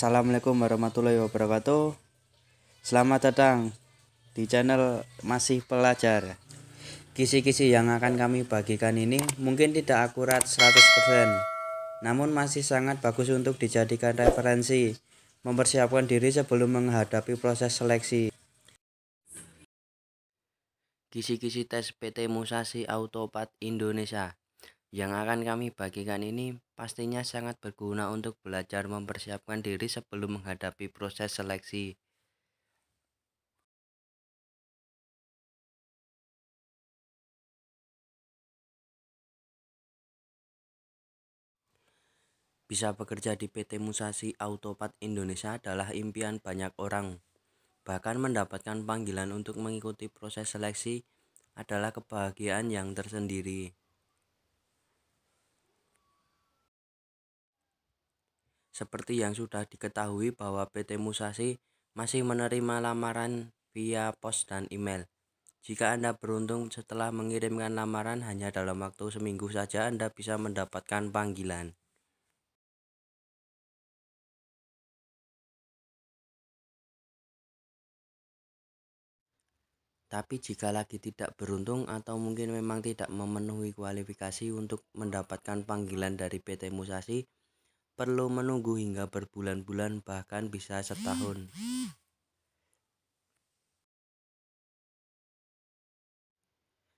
Assalamualaikum warahmatullahi wabarakatuh Selamat datang di channel Masih Pelajar Kisi-kisi yang akan kami bagikan ini mungkin tidak akurat 100% Namun masih sangat bagus untuk dijadikan referensi Mempersiapkan diri sebelum menghadapi proses seleksi Kisi-kisi tes PT Musashi Autopat Indonesia yang akan kami bagikan ini pastinya sangat berguna untuk belajar mempersiapkan diri sebelum menghadapi proses seleksi. Bisa bekerja di PT Musashi Autopat Indonesia adalah impian banyak orang. Bahkan mendapatkan panggilan untuk mengikuti proses seleksi adalah kebahagiaan yang tersendiri. Seperti yang sudah diketahui bahwa PT Musashi masih menerima lamaran via pos dan email. Jika Anda beruntung setelah mengirimkan lamaran hanya dalam waktu seminggu saja Anda bisa mendapatkan panggilan. Tapi jika lagi tidak beruntung atau mungkin memang tidak memenuhi kualifikasi untuk mendapatkan panggilan dari PT Musashi, perlu menunggu hingga berbulan-bulan bahkan bisa setahun.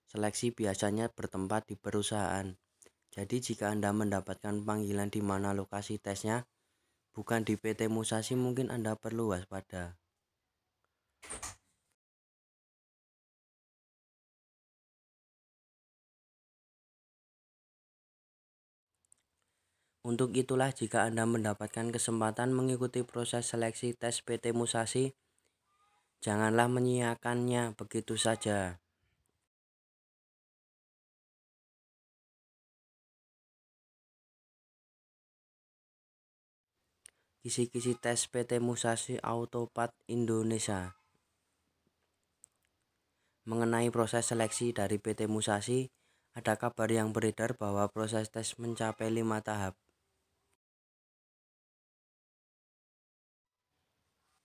Seleksi biasanya bertempat di perusahaan. Jadi jika Anda mendapatkan panggilan di mana lokasi tesnya bukan di PT Musashi mungkin Anda perlu waspada. Untuk itulah jika Anda mendapatkan kesempatan mengikuti proses seleksi tes PT Musashi, janganlah menyiakannya begitu saja. Kisi-kisi tes PT Musashi Autopat Indonesia Mengenai proses seleksi dari PT Musashi, ada kabar yang beredar bahwa proses tes mencapai lima tahap.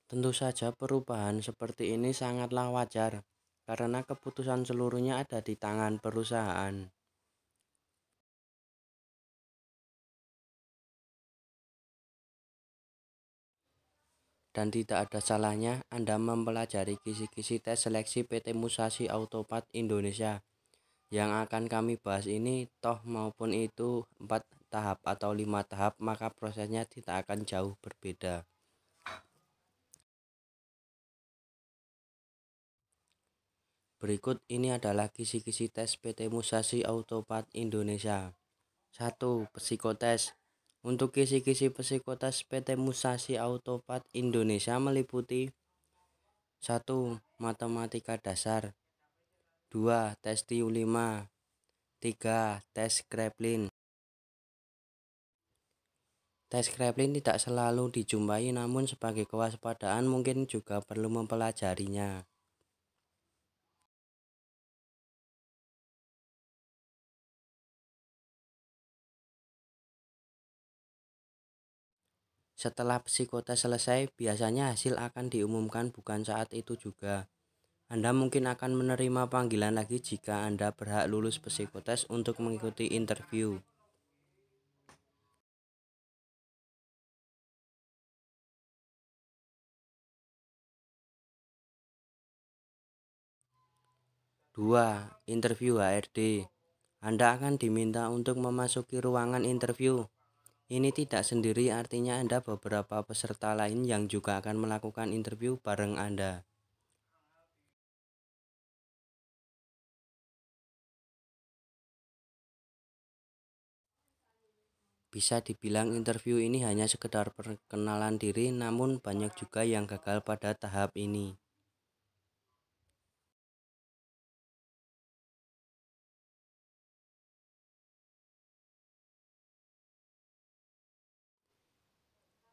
Tentu saja perubahan seperti ini sangatlah wajar karena keputusan seluruhnya ada di tangan perusahaan. dan tidak ada salahnya Anda mempelajari kisi-kisi tes seleksi PT Musashi Autopart Indonesia. Yang akan kami bahas ini toh maupun itu 4 tahap atau 5 tahap maka prosesnya tidak akan jauh berbeda. Berikut ini adalah kisi-kisi tes PT Musashi Autopart Indonesia. 1. Psikotes Untuk kisi-kisi psikotes PT Musashi Autopart Indonesia meliputi 1. Matematika dasar 2. Tes tu 5 3. Tes Kreplin Tes Kreplin tidak selalu dijumpai namun sebagai kewaspadaan mungkin juga perlu mempelajarinya. Setelah psikota selesai, biasanya hasil akan diumumkan bukan saat itu juga. Anda mungkin akan menerima panggilan lagi jika Anda berhak lulus psikotes untuk mengikuti interview. Dua, interview HRD. Anda akan diminta untuk memasuki ruangan interview ini tidak sendiri artinya Anda beberapa peserta lain yang juga akan melakukan interview bareng Anda. Bisa dibilang interview ini hanya sekedar perkenalan diri namun banyak juga yang gagal pada tahap ini.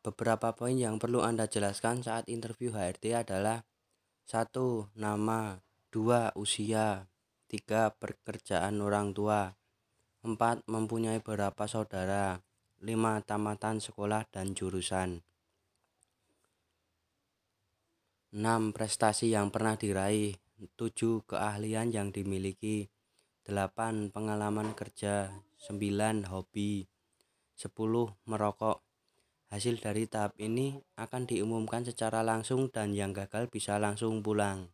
Beberapa poin yang perlu Anda jelaskan saat interview HRD adalah 1. Nama 2. Usia 3. Pekerjaan orang tua 4. Mempunyai berapa saudara 5. Tamatan sekolah dan jurusan 6. Prestasi yang pernah diraih 7. Keahlian yang dimiliki 8. Pengalaman kerja 9. Hobi 10. Merokok Hasil dari tahap ini akan diumumkan secara langsung dan yang gagal bisa langsung pulang.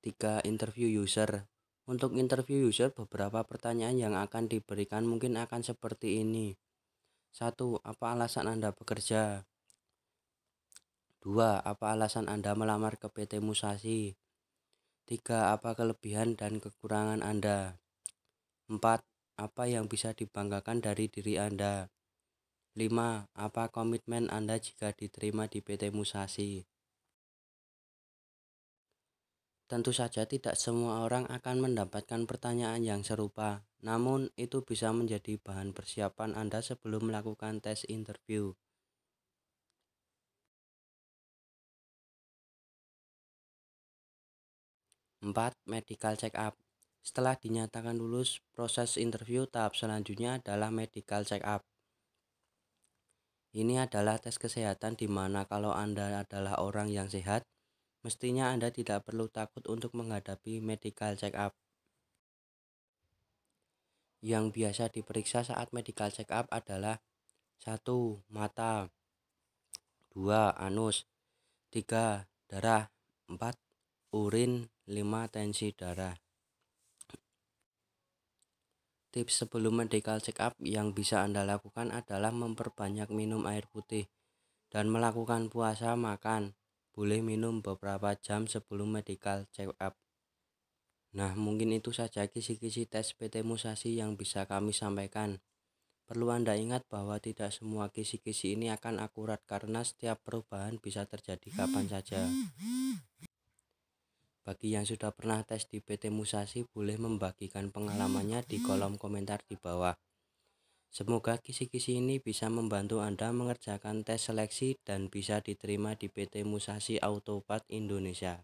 Tiga interview user. Untuk interview user beberapa pertanyaan yang akan diberikan mungkin akan seperti ini. satu, Apa alasan Anda bekerja? 2. Apa alasan Anda melamar ke PT Musashi? 3. Apa kelebihan dan kekurangan Anda? 4. Apa yang bisa dibanggakan dari diri Anda? 5. Apa komitmen Anda jika diterima di PT Musashi? Tentu saja tidak semua orang akan mendapatkan pertanyaan yang serupa, namun itu bisa menjadi bahan persiapan Anda sebelum melakukan tes interview. 4. Medical check up. Setelah dinyatakan lulus, proses interview tahap selanjutnya adalah medical check up. Ini adalah tes kesehatan di mana kalau Anda adalah orang yang sehat, mestinya Anda tidak perlu takut untuk menghadapi medical check up. Yang biasa diperiksa saat medical check up adalah 1. mata, 2. anus, 3. darah, 4 urin 5 tensi darah Tips sebelum medical check up yang bisa Anda lakukan adalah memperbanyak minum air putih dan melakukan puasa makan. Boleh minum beberapa jam sebelum medical check up. Nah, mungkin itu saja kisi-kisi tes PT Musashi yang bisa kami sampaikan. Perlu Anda ingat bahwa tidak semua kisi-kisi ini akan akurat karena setiap perubahan bisa terjadi kapan saja. Bagi yang sudah pernah tes di PT Musashi boleh membagikan pengalamannya di hmm. kolom komentar di bawah. Semoga kisi-kisi ini bisa membantu Anda mengerjakan tes seleksi dan bisa diterima di PT Musashi Autopart Indonesia.